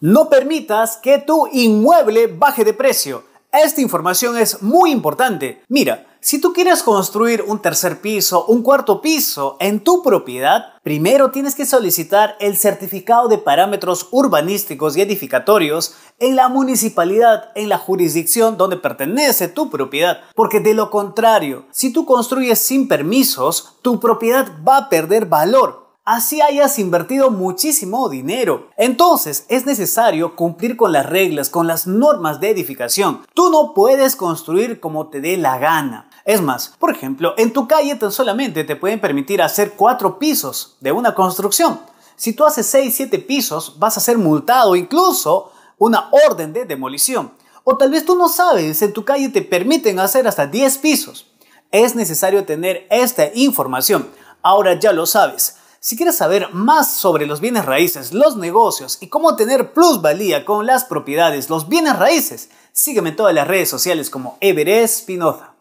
No permitas que tu inmueble baje de precio. Esta información es muy importante. Mira, si tú quieres construir un tercer piso, un cuarto piso en tu propiedad, primero tienes que solicitar el certificado de parámetros urbanísticos y edificatorios en la municipalidad, en la jurisdicción donde pertenece tu propiedad. Porque de lo contrario, si tú construyes sin permisos, tu propiedad va a perder valor así hayas invertido muchísimo dinero. Entonces es necesario cumplir con las reglas, con las normas de edificación. Tú no puedes construir como te dé la gana. Es más, por ejemplo, en tu calle tan solamente te pueden permitir hacer cuatro pisos de una construcción. Si tú haces seis, siete pisos, vas a ser multado, incluso una orden de demolición. O tal vez tú no sabes, en tu calle te permiten hacer hasta 10 pisos. Es necesario tener esta información. Ahora ya lo sabes. Si quieres saber más sobre los bienes raíces, los negocios y cómo tener plusvalía con las propiedades, los bienes raíces, sígueme en todas las redes sociales como Everest Pinoza.